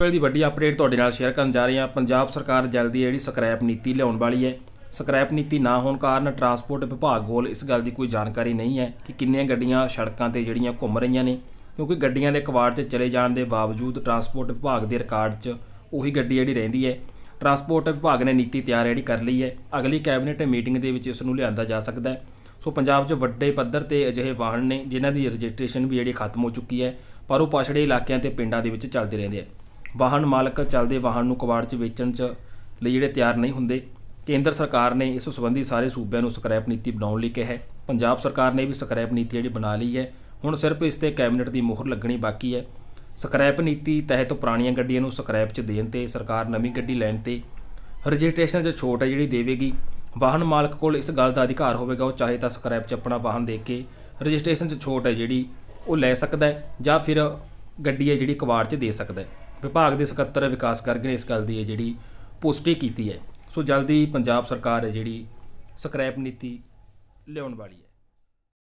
ਪਹਿਲੀ ਦੀ ਵੱਡੀ ਅਪਡੇਟ ਤੁਹਾਡੇ ਨਾਲ ਸ਼ੇਅਰ ਕਰਨ ਜਾ ਰਹੇ ਹਾਂ ਪੰਜਾਬ ਸਰਕਾਰ ਜਲਦੀ ਜਿਹੜੀ ਸਕ੍ਰੈਪ ਨੀਤੀ ਲਿਆਉਣ ਵਾਲੀ ਹੈ ਸਕ੍ਰੈਪ ਨੀਤੀ ਨਾ ਹੋਣ ਕਾਰਨ ਟਰਾਂਸਪੋਰਟ ਵਿਭਾਗ ਕੋਲ ਇਸ ਗੱਲ ਦੀ ਕੋਈ ਜਾਣਕਾਰੀ ਨਹੀਂ ਹੈ ਕਿ ਕਿੰਨੀਆਂ ਗੱਡੀਆਂ ਸੜਕਾਂ ਤੇ ਜਿਹੜੀਆਂ ਘੁੰਮ ਰਹੀਆਂ ਨੇ ਕਿਉਂਕਿ ਗੱਡੀਆਂ ਦੇ ਕਵਾੜ 'ਚ ਚਲੇ ਜਾਣ ਦੇ ਬਾਵਜੂਦ ਟਰਾਂਸਪੋਰਟ ਵਿਭਾਗ ਦੇ ਰਿਕਾਰਡ 'ਚ ਉਹੀ ਗੱਡੀ ਜਿਹੜੀ ਰਹਿੰਦੀ ਹੈ ਟਰਾਂਸਪੋਰਟ ਵਿਭਾਗ ਨੇ ਨੀਤੀ ਤਿਆਰ ਜਿਹੜੀ ਕਰ ਲਈ ਹੈ ਅਗਲੀ ਕੈਬਨਿਟ ਮੀਟਿੰਗ ਦੇ ਵਿੱਚ ਇਸ ਨੂੰ ਲਿਆਂਦਾ ਜਾ ਸਕਦਾ ਹੈ ਸੋ ਪੰਜਾਬ 'ਚ ਵੱਡੇ ਪੱਧਰ ਤੇ ਅਜਿਹੇ ਵਾਹਨ ਨੇ ਜਿਨ੍ਹਾਂ ਦੀ ਰਜਿਸਟ੍ਰੇਸ਼ਨ ਵੀ ਜਿਹੜੀ ਖਤਮ ਹੋ ਚੁੱਕੀ ਹੈ ਪਰ ਉਹ ਪਛੜੇ ਇਲਾਕਿਆਂ ਤੇ ਪਿੰਡਾਂ ਦੇ ਵਿੱਚ ਚੱਲਦੇ ਰਹਿੰਦੇ ਆ ਵਾਹਨ ਮਾਲਕ ਚਲਦੇ ਵਾਹਨ ਨੂੰ ਕਬਾੜ 'ਚ ਵੇਚਣ 'ਚ ਲਈ ਜਿਹੜੇ ਤਿਆਰ ਨਹੀਂ ਹੁੰਦੇ ਕੇਂਦਰ ਸਰਕਾਰ ਨੇ ਇਸ ਸੰਬੰਧੀ ਸਾਰੇ ਸੂਬਿਆਂ ਨੂੰ ਸਕ੍ਰੈਪ ਨੀਤੀ ਬਣਾਉਣ ਲਈ ਕਿਹਾ ਹੈ ਪੰਜਾਬ ਸਰਕਾਰ ਨੇ ਵੀ ਸਕ੍ਰੈਪ ਨੀਤੀ ਜਿਹੜੀ ਬਣਾ ਲਈ ਹੈ ਹੁਣ ਸਿਰਫ ਇਸ ਤੇ ਕੈਬਨਿਟ ਦੀ ਮੋਹਰ ਲੱਗਣੀ ਬਾਕੀ ਹੈ ਸਕ੍ਰੈਪ ਨੀਤੀ ਤਹਿਤ ਪੁਰਾਣੀਆਂ ਗੱਡੀਆਂ ਨੂੰ ਸਕ੍ਰੈਪ 'ਚ ਦੇਣ ਤੇ ਸਰਕਾਰ ਨਵੀਂ ਗੱਡੀ ਲੈਣ ਤੇ ਰਜਿਸਟ੍ਰੇਸ਼ਨ 'ਚ ਛੋਟ ਹੈ ਜਿਹੜੀ ਦੇਵੇਗੀ ਵਾਹਨ ਮਾਲਕ ਕੋਲ ਇਸ ਗੱਲ ਦਾ ਅਧਿਕਾਰ ਹੋਵੇਗਾ ਉਹ ਚਾਹੇ ਤਾਂ ਸਕ੍ਰੈਪ 'ਚ ਆਪਣਾ ਵਾਹਨ ਦੇ ਕੇ ਰਜਿਸਟ੍ਰੇਸ਼ਨ 'ਚ ਛੋਟ ਹੈ ਜਿਹੜੀ ਉਹ ਲੈ ਸਕਦਾ ਹੈ ਜਾਂ ਫਿਰ ਗੱਡੀ ਹੈ ਜਿਹੜੀ ਕਵਾੜ 'ਚ ਦੇ ਸਕਦਾ ਹੈ ਵਿਭਾਗ ਦੇ ਸਕੱਤਰ ਵਿਕਾਸ ਕਰਗ ਨੇ ਇਸ ਗੱਲ ਦੀ ਜਿਹੜੀ ਪੁਸ਼ਟੀ ਕੀਤੀ ਹੈ ਸੋ ਜਲਦੀ ਪੰਜਾਬ ਸਰਕਾਰ ਹੈ ਜਿਹੜੀ ਸਕ੍ਰੈਪ ਨੀਤੀ ਲਿਆਉਣ ਵਾਲੀ ਹੈ